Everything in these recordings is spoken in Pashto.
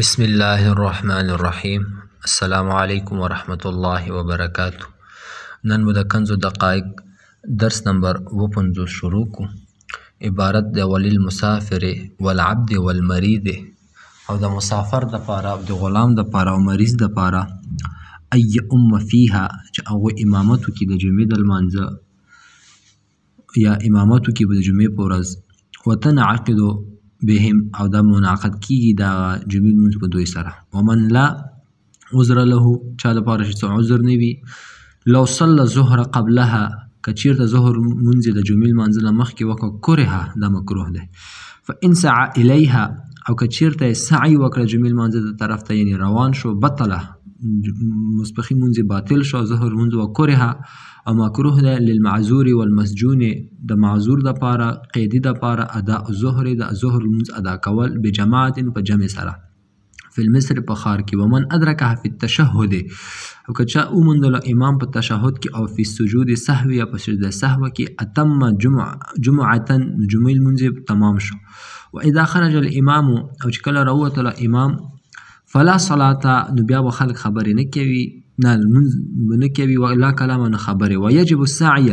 بسم الله الرحمن الرحیم السلام علیکم ورحمۃ الله وبرکاتہ نن مو د کنزو دقایق درس نمبر 55 شروع کو عبارت د ولل مسافر والعبد والمريض او د مسافر د پاره د غلام د پاره او مریض د پاره ای ام فیها چې هغه امامتو کې د جمعې د لمانځه یا امامتو کې د جمعې په ورځ وتنعقد بهم او دا منعقد کیږي د جمعې لمونځ په دوی سره ومن لا عذر له چا لپاره چې عذر نه وي لو صلى ظهر قبلها کچیر ته ظهر منځ د جمعې لمانځه له مخکې وکړه کرهه دا مکروه دی فان سعى الیها او کچیر ته سعی وکړه جمعې لمانځه د طرف ته یعنی روان شو بطله مصبخي منځ باطل شو ظهر منځ وکړه او مکروه ده للمعذور والمسجون د معذور د پاره قیدی د پاره ادا الظهر د ظهر لمز ادا کول به جماعت په جمع سره فی مصر په خار کې ومن ادرکه فی التشهد او کچا اومندل امام په تشهد کې او فی سجود سهو یا په سجده سهو کې اتم جمعه جمعه جمعه المنځ تمام شو و اذا خرج الامام او چې کله راوته الامام فلا صلاه نو بیا خلک خبرې نه کوي لمونځ نه کوي لا کلام نه خبرې ویجب السعی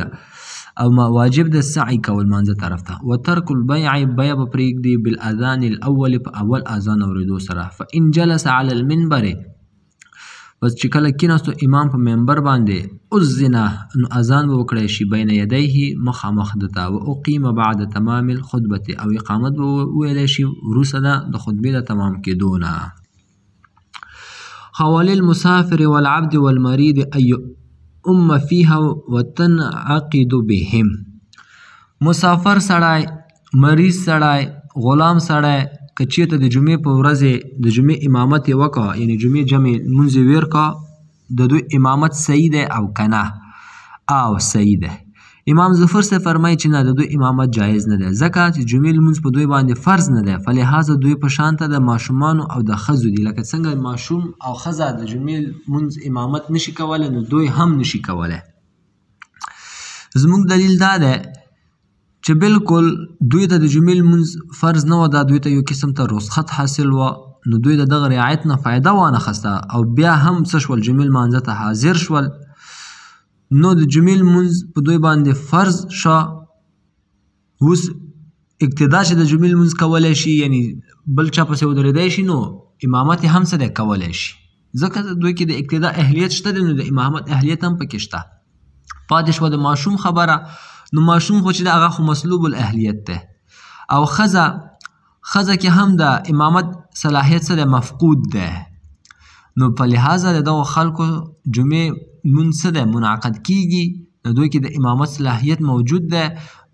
او ما واجب د سعی کول مانځه طرف ته وترک البيع بيع به پرېږدي بالاذان الاول په اول اذان اورېدو سره فان جلس على المنبر بس چې کله کیناستو امام په منبر باندې اذنا نو اذان به وکړی شي بین یدیه مخامخ دته او اقیم بعد تمام الخطبه او اقامت به ویل شي وروسته د خطبه د تمام کېدو نه حوالي المسافر والعبد والمريض أي أم فيها وتنعقد بهم مسافر سړی مریض سړی غلام سړی که چېرته د جمعې په ورځ د جمعې امامت یې وکړه یعنې جمعې جمعې لمونځ یې ویر کړه د دوی امامت صحیح دی او که نه او صحیح دی امام ظفر صاحب فرمایي چې نه د دوی امامت جایز نه دی ځکه چې جمعې لمونځ په دوی باندې فرض نه دی فلهذا دوی په شان ته د ماشومانو او د ښځو دي لکه څنګه ماشوم او ښځه د جمعې لمونځ امامت نشي کولی نو دوی هم نشي کولی زموږ دلیل دا دی چې بالکل دوی ته د جمعې لمونځ فرض نه و دا دوی ته یو قسم ته رسخت حاصل و نو دوی د دغه رعایت نه فایده وانه خسته او بیا هم څه شول جمعې لمانځه ته حاضر شول نو د جمعې لمونځ په دوی باندې فرض شا اوس اقتدا چې د جمعې لمونځ کولی شي یعنی بل چا پسې ودرېدی شي نو امامت یې هم څه دی کولی شي ځکه دوی کې د اقتدا اهلیت شته دی نو د امامت اهلیت هم پکې شته پاتې شوه د ماشوم خبره نو ماشوم خو چې دی هغه خو مسلوب الاهلیت دی او ښځه ښځه کې هم د امامت صلاحیت سره مفقود ده نو په لحاظه د دغو خلکو جمعې مونځ څه دی منعقد کیږي د دوی کې د امامت صلاحیت موجود ده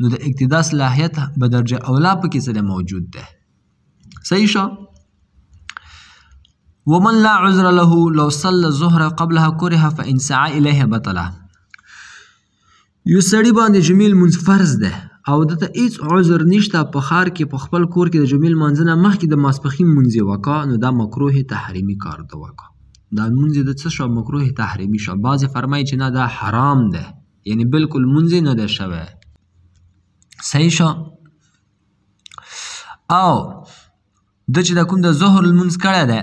نو د اقتدا صلاحیت به درجه اولا پکې سره موجود ده صحیح شو ومن لا عذر له لو صلى الظهر قبلها كره فان سعى اليه بطله یو سړی باندې جمیل منځ فرض ده او دته هیڅ عذر نشته په خار کې په خپل کور کې د جمیل منځنه مخکې د ماسپخین منځي وکا نو دا مکروه تحریمی کار ده وکا دا لمونځ د څه شو مکروه تحریمي شو بعضې فرمایي چې نه دا حرام دی یعنی بلکل لمونځ نه دی شوی صحیح شو او د چې د کوم د ظهر لمونځ کړی دی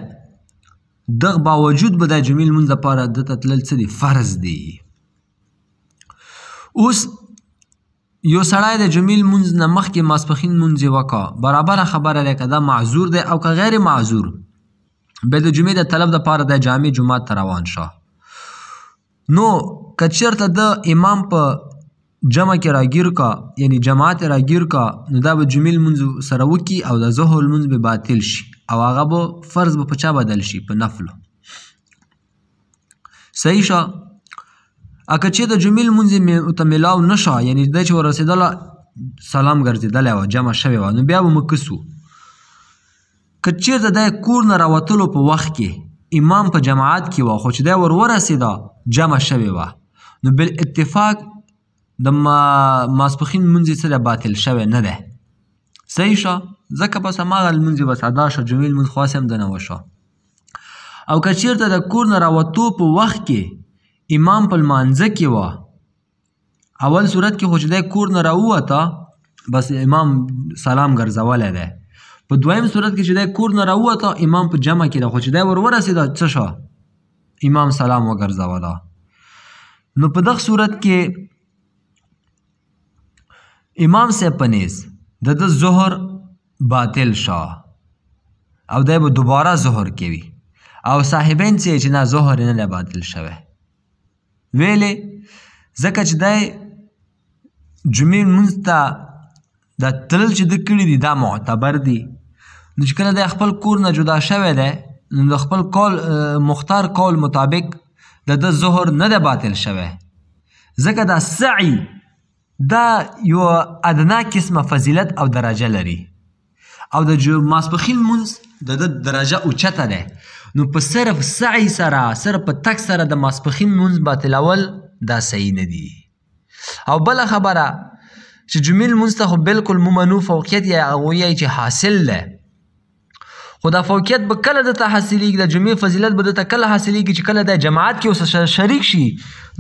دغ باوجود به د جمعې لمونځ لپاره د ته تلل څه دی فرض دی اوس یو سړی د جمعې لمونځ نه مخکې ماسپخین لمونځ یې وکړه برابره خبره دی که دا معذور دی او که غیر معذور به د جمعې د طلب لپاره د جامع جمعات ته روان شه نو که چیرته د امام په جمع کې راګیر کا یعنی جماعت راګیر کا نو دا به جمعې لمونځ سره وکي او د ظهر لمونځ به باطل شي او هغه به فرض به په چا بدل شي په نفلو صحیح شه اکه چې د جمعې لمونځ ته میلاو نشه یعنی د چې ورسېدله سلام ګرځېدلی وه جمع شوې وه نو بیا به مکسو که چیرته د کور نه راوتلو په وخت کې امام په جماعت کې و خو چې دی ور ورسېده جمع شوې وه نو بل اتفاق د ماسپخین منځ سره باطل شوی نه دی صحیح شه ځکه بس هماغه لمونځ بس ادا شه جمعې لمونځ خاص هم د نه وشه او که چیرته د کور نه راوتو په وخت کې امام په لمانځه کې و اول صورت کې خو چې دی کور نه راووته بس امام سلام ګرځولی دی په دویم صورت کې چې د کور نه راوته امام په جمع کې خو چې د ور ورسېد څه شو امام سلام وګرځولا نو په دغه صورت کې امام سے پنیز د د ظهر باطل شاه او دای به دوباره ظهر کوي او صاحبین چې چې نه ظهر نه باطل شوه ویلې ځکه چې دای جمعې منځ ته دا تلل چې د کړي دي دا معتبر دي نو چې کله د خپل کور نه جدا شوی دی نو د خپل قول مختار قول مطابق د د ظهر نه دی باطل شوی ځکه دا سعی دا یو ادنا قسمه فضیلت او درجه لري او د ماسپخین مونځ د د درجه اوچته دی نو په صرف سعی سره صرف په تک سره د ماسپخین مونځ باطلول دا صحیح نه دی او بل خبره چې جمیل مونځ ته خو بالکل ممنوع فوقیت یا هغوی چې حاصل ده خو دا فوقیت به کله د ته حاصلېږي د جمعې فضیلت به د ته کله حاصلېږي چې کله د جماعت کې اوسه شریک شي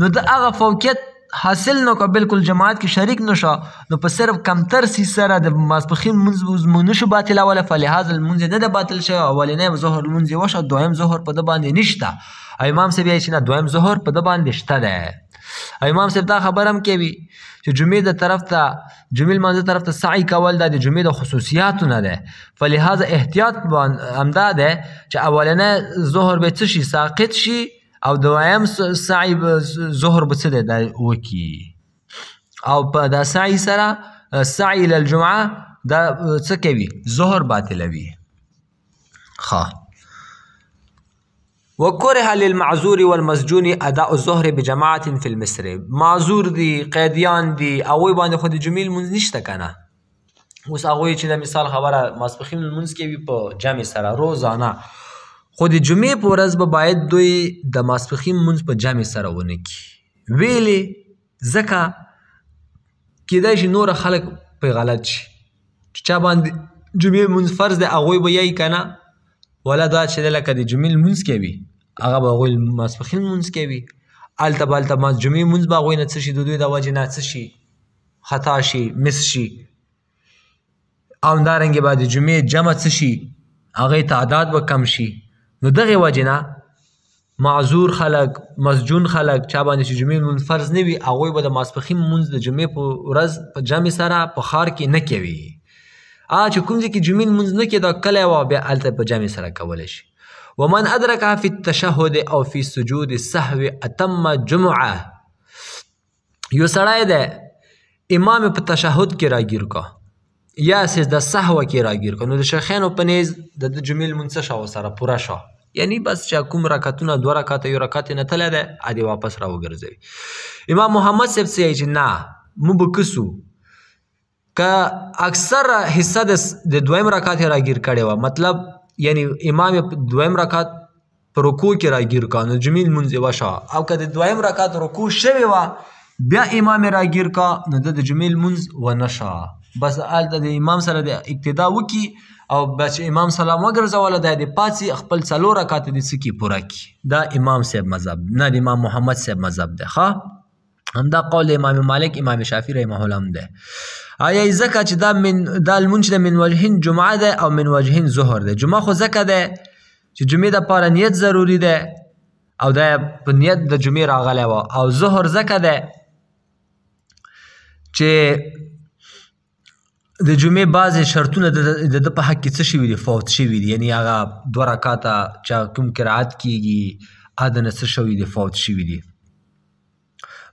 نو د هغه فوقیت حاصل نه کو بالکل جماعت کې شریک نشه نو په صرف کمتر سی سره د ماسپخین منځ مونږ نشو باطل اوله فلهاز المنځ نه د باطل شوی اولنې ظهر منځ وشه دویم ظهر په د باندې نشته امام سبی چې نه دویم ظهر په د باندې شته ده او امام صاحب دا خبر هم کوي چې جمعې د طرف ته جمعې لمانځه طرف ته سعی کول دا د جمعې د خصوصیاتو نه ده فلهذا احتیاط همدا ده چې اولنه ظهر به څه شي ساقط شي او دویم سعی ظهر به څه ده وکي او په دا سعی سره سعی للجمعه دا څه کوي ظهر باطلوي ښه وکره للمعذور والمسجون اداء الظهر بجماعت فی المصر معذور دی قیدیان دی او باندې خو د جمیل مونږ نشته کنه اوس هغه چې د مثال خبره ماسپخین مونږ کې وی په جمع سره روزانه خو د جمعې په ورځ به باید دوی د ماسپخین مونږ په جمع سره ونه کی ویلې زکه کیدای شي نور خلک په غلط شي چې باندې جمعې مونږ فرض دی هغه به یې کنه ولا دا چې لکه د جمعې مونږ کې وی هغه به غوي ماسپخین مونږ کوي الته بالته ما جمعې مونږ به غوي نه څه شي د دوی د وجې نه څه شي خطا شي مس شي او دارنګې به د جمعې جمع څه شي هغې تعداد به کم شي نو دغې وجې نه معذور خلک مسجون خلک چا باندې چې جمعې مونږ فرض نه وي هغوی به د ماسپخین مونځ د جمعې په ورځ په جمع سره په ښار کې نه کوي ا چې کوم ځای کې جمعې مونځ نه کوي دا کلی وه بیا هلته په جمع سره کولی شي ومن ادرکها فی التشهد او فی سجود السهو اتم جمعه یو سړی دی امام په تشهد کې راګیر کا یا سجده سهو کې راګیر کا نو د شیخانو په نیز د جمعې لمونځ شاو سره پوره شو یعنی بس چې کوم رکعتونه دوه رکعت یو رکعت نه تله دی ادي واپس راوګرځوي امام محمد صاحب سي چې نه مو بکسو که اکثر حصہ د دویم رکعت راګیر کړي وا مطلب یعنی امام دویم رکعت پر رکوع کې راګیر کا نو جمیل منځ وشه او کله دویم رکعت رکوع شوی و بیا امام راګیر کا نو د جمیل منځ و نشه بس آل د امام سره د اقتدا وکي او بس امام سلام وګرځول د دې پاتې خپل څلو رکعت د سکی پوره کی دا امام صاحب مذهب نه امام محمد صاحب مذهب ده ښا همدا قول امام مالک امام شافعی رحمه الله ده آیا ځکه چې دا من دا لمونځ د من وجهین جمعه ده او من وجهین ظهر ده جمعه خو ځکه ده چې جمعې د پاره نیت ضروری ده او دا په نیت د جمعې راغلی و او ظهر ځکه ده چې د جمعې بعضې شرطونه د ده په حق کې څه شوي دي فوت شوي دي یعنی هغه دوه رکاته چې کوم قرعت کیږي هغه د نه څه شوي دي فوت شوي دي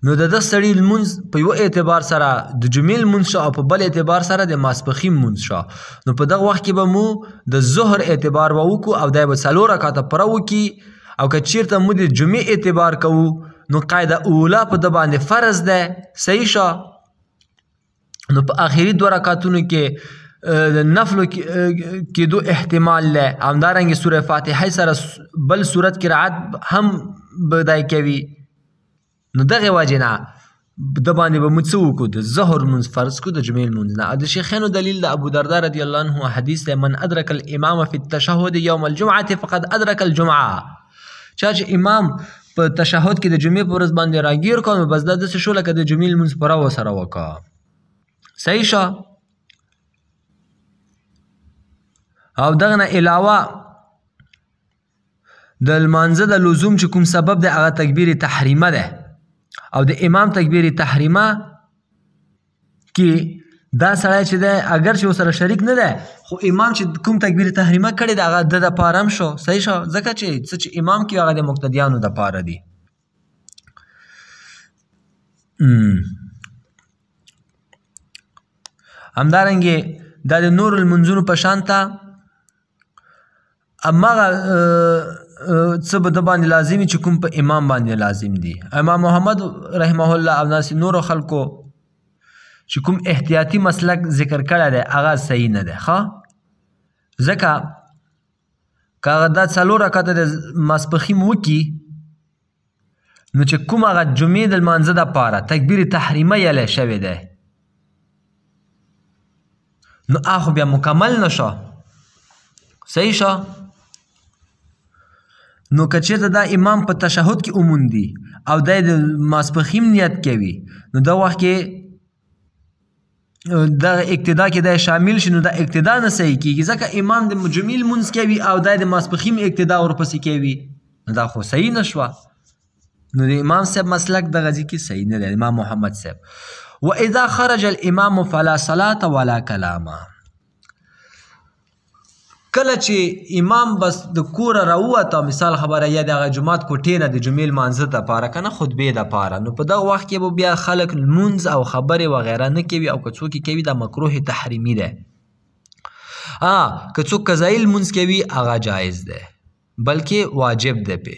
نو د د سړی لمونځ په یو اعتبار سره د جمعې لمونځ شو او په بل اعتبار سره د ماسپخین لمونځ شو نو په دغه وخت کې به مو د ظهر اعتبار به وکړو او دای به څلور رکعاته پوره وکړي او که چیرته مو د جمعې اعتبار کوو نو قاعده اوله په ده باندې فرض ده صحیح شو نو په آخري دوه رکعتونو کې د نفلو کېدو احتمال لري همدارنګه سوره فاتحه سره بل صورت قرائت هم بدای کوي نو دغه وجه نه د باندې به موږ څه وکړو د ظهر لمونځ فرض کړو د جمعې لمونځ نه او د شیخانو دلیل د ابودردا رضی الله عنه حدیث دی من ادرک الامام فی التشهد یوم الجمعه فقد ادرک الجمعه چا چې امام په تشهد کې د جمعې پر ورځ باندې راګیر کوم بس دا داسې شو لکه د جمعې لمونځ پوره وسره وکړه صحیح شه او دغه نه علاوه د لمانځه د لزوم چې کوم سبب دی هغه تکبیر تحریمه ده او د امام تکبیر تحریمه کې دا سړی چې دی اگر چې سره شریک نه دی خو امام چې کوم تکبیر تحریمه کړی دا هغه د پارم شو صحیح شو ځکه چې څه چې امام کې هغه د مقتدیانو د پاره دی همدارنګه دا د نور المنزونو په شان ته امغه څه به د باندې لازم چې کوم په امام باندې لازم دي امام محمد رحمه الله او ناس نور خلکو چې کوم احتیاطي مسلک ذکر کړی دی هغه صحیح نه دی ښه ځکه کاغه دا څلور رکعت د ماسپخیم وکي نو چې کوم هغه جمعې د لمانځه دپاره تکبیر تحریمه یلی شوی دی نو هغه خو بیا مکمل نه شو صحیح شو نو که چېرته دا امام په تشهد کې وموندي او دا د ماسپخیم نیت کوي نو دا وخت کې دا اقتدا کې دا شامل شي نو دا اقتدا نه صحیح کیږي ځکه امام د جمعې لمونځ کوي او دا د ماسپخیم اقتدا ورپسې کوي دا خو صحیح نه شوه نو د امام صاحب مسلک دغه ځای کې صحیح نه دی امام محمد صاحب واذا خرج الامام فلا صلاه ولا كلامه کله چې امام بس د کوره راووته مثال خبره یا د هغه جماعت کوټې نه د جمعې لمانځه دپاره که نه خطبې دپاره نو په دغه وخت کې به بیا خلک لمونځ او خبرې وغیره نه کوي او که څوک یې کوي دا مکروه تحریمي دی که څوک قضایي لمونځ کوي هغه جایز دی بلکې واجب دی پې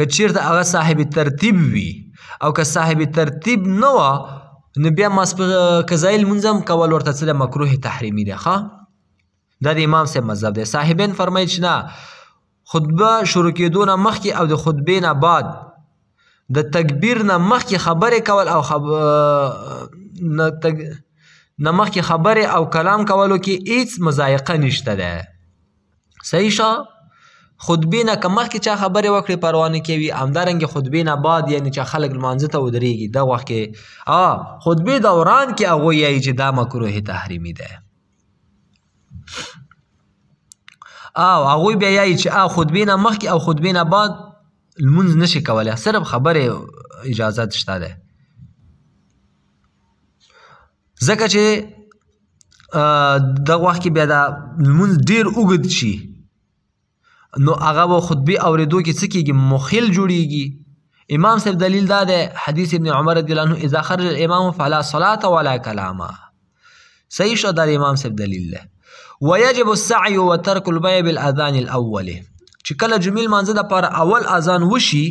که چیرته هغه صاحب ترتیب وي او که صاحب ترتیب نه وه نو بیا ماسپه قضایي لمونځ هم کول ورته څه مکروه تحریمي دی ښه دا د امام صاحب مذهب دی صاحبین فرمایي چې نه خطبه شروع کېدو نه مخکې او د خطبې نه بعد د تکبیر نه مخکې خبرې کول او خب... نه تک... نه مخکې خبرې او کلام کولو کې هیڅ مزایقه نشته ده صحیح شه خطبه نه کمخ کې چا خبره وکړي پروانه کوي همدارنګ خطبه نه بعد یعنی چې خلک لمانځه ته ودرېږي دا وخت کې ا خطبه دوران کې هغه یې چې دا مکروه تحریمی ده او هغوی بیا یایي چې ا خطبې نه مخکې او خطبې نه بعد لمونځ نشي کولی صرف خبرې اجازت شته دی ځکه چې دغه وخت کې بیا د لمونځ ډیر اوږد شي نو هغه به خطبې اوریدو کې څه کېږي مخیل جوړیږي امام صاحب دلیل دا ده حدیث ابن عمر رضی الله عنه اذا خرج الامام فلا صلاه ولا كلام صحیح شو در امام صاحب دلیل ده ويجب السعي وترك البيع بالاذان الاول چې کله جمیل مانزه د پر اول اذان وشي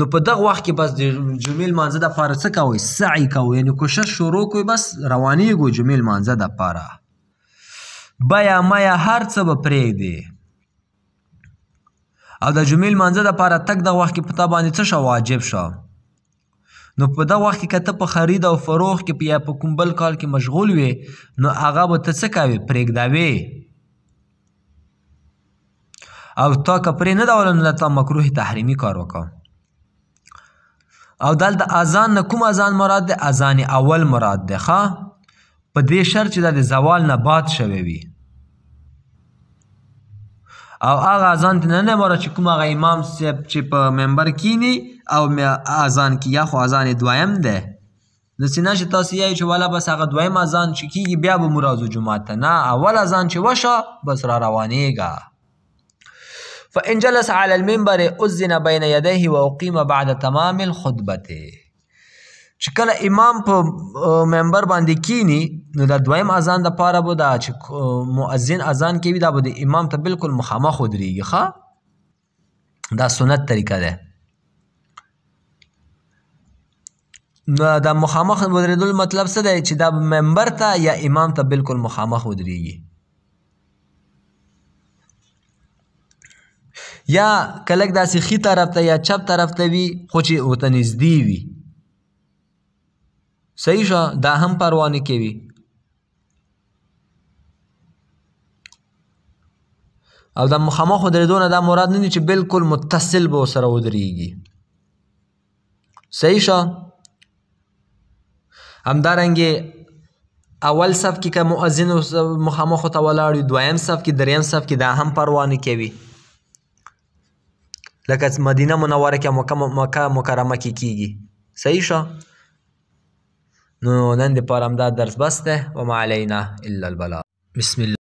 نو په دغه وخت کې بس د جمیل مانزه د پر څه کوي سعی کوي یعنی کوشش شروع کوي بس رواني ګو جمیل مانزه د پاره بیا میا هر څه به پرې دی او د جمیل مانزه د پاره تک د وخت کې پتا باندې څه واجب شو نو په دا وخت کې کته په خرید او فروخ کې په یا په کوم بل کال کې مشغول وي نو هغه به ته څه کوي پرېږداوې او تا که پرې نه دولم نو تا مکروه تحریمي کار وکړه او دلته اذان نه کوم اذان مراد دی اذان اول مراد دی ښه په دې شرط چې دا د زوال نه باد شوی وي او هغه اذان نه نه مراد چې کوم هغه امام چې په منبر کینی او اذان کې یا خو اذان دویم ده داسې نه چې تاسو یایي چې والا بس هغه دویم اذان چې کیږي بیا به مو راځو جومات ته نه اول اذان چې وشه بس را روانېږه فان جلس على المنبر اذن بین یدیه واقیم بعد تمام الخطبه چې کله امام په ممبر باندې کینی نو دا دویم اذان د پاره به دا چې مؤذن اذان کوي دا به د امام ته بالکل مخامخ ودرېږي ښه دا سنت طریقه ده نو د مخامخ ودرېدل مطلب څه دی چې دا ممبر ته یا امام ته بالکل مخامخ ودرېږي یا کلک داسې خي طرف ته یا چپ طرف ته وي خو چې ورته نږدې وي صحیح شوه دا هم پروا نه کوي او د مخامخ ودرېدو نه دا مراد نه دی چې بالکل متصل به ورسره ودرېږي صحیح شوه همدارنګه اول صف کې که مؤذن مخامخ ته ولاړ دویم صف کې دریم صف کې دا هم پروا نه کوي لکه مدینه منوره کې مکه مکرمه کې کیږي صحیح شه نو نن دپاره همدا درس بس دی وما علینا الا البلاغ بسم الله